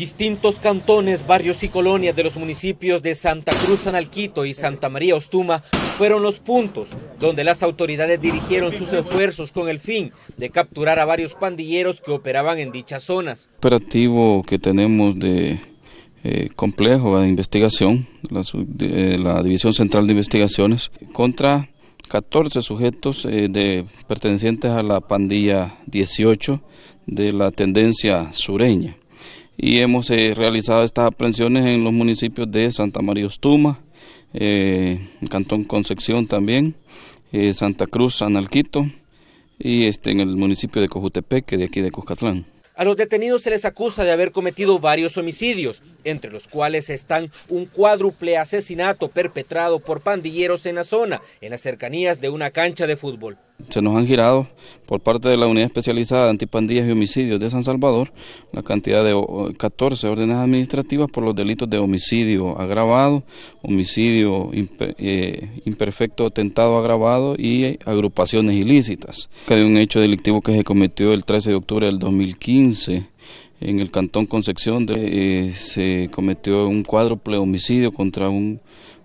Distintos cantones, barrios y colonias de los municipios de Santa Cruz, Analquito y Santa María Ostuma fueron los puntos donde las autoridades dirigieron sus esfuerzos con el fin de capturar a varios pandilleros que operaban en dichas zonas. operativo que tenemos de eh, complejo de investigación, la, de, eh, la División Central de Investigaciones, contra 14 sujetos eh, de, pertenecientes a la pandilla 18 de la tendencia sureña y hemos eh, realizado estas aprehensiones en los municipios de Santa María Ostuma, eh, Cantón Concepción también, eh, Santa Cruz, Alquito y este, en el municipio de Cojutepeque, de aquí de Cuscatlán. A los detenidos se les acusa de haber cometido varios homicidios, entre los cuales están un cuádruple asesinato perpetrado por pandilleros en la zona, en las cercanías de una cancha de fútbol. Se nos han girado por parte de la Unidad Especializada de Antipandillas y Homicidios de San Salvador la cantidad de 14 órdenes administrativas por los delitos de homicidio agravado, homicidio eh, imperfecto, atentado agravado y agrupaciones ilícitas. De un hecho delictivo que se cometió el 13 de octubre del 2015 en el Cantón Concepción eh, se cometió un cuádruple homicidio contra un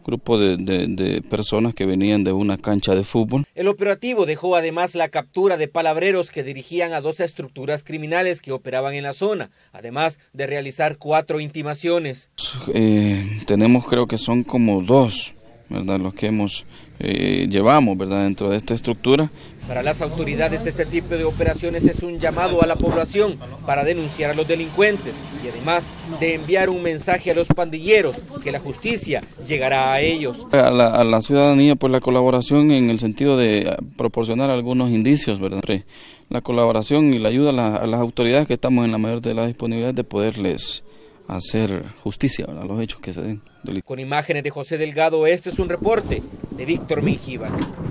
grupo de, personas que venían de una cancha de fútbol. El operativo dejó además la captura de palabreros que dirigían a dos estructuras criminales que operaban en la zona, además de realizar cuatro intimaciones. Eh, tenemos creo que son como dos, ¿verdad? Los que hemos eh, llevamos ¿verdad? dentro de esta estructura. Para las autoridades este tipo de operaciones es un llamado a la población para denunciar a los delincuentes y además de enviar un mensaje a los pandilleros que la justicia llegará a ellos. A la, ciudadanía pues la colaboración en el sentido de eh, proporcionar algunos indicios, ¿verdad? la colaboración y la ayuda a, las autoridades que estamos en la mayor de la disponibilidad de poderles hacer justicia a los hechos que se den. Con imágenes de José Delgado, este es un reporte de Víctor Mengíbar.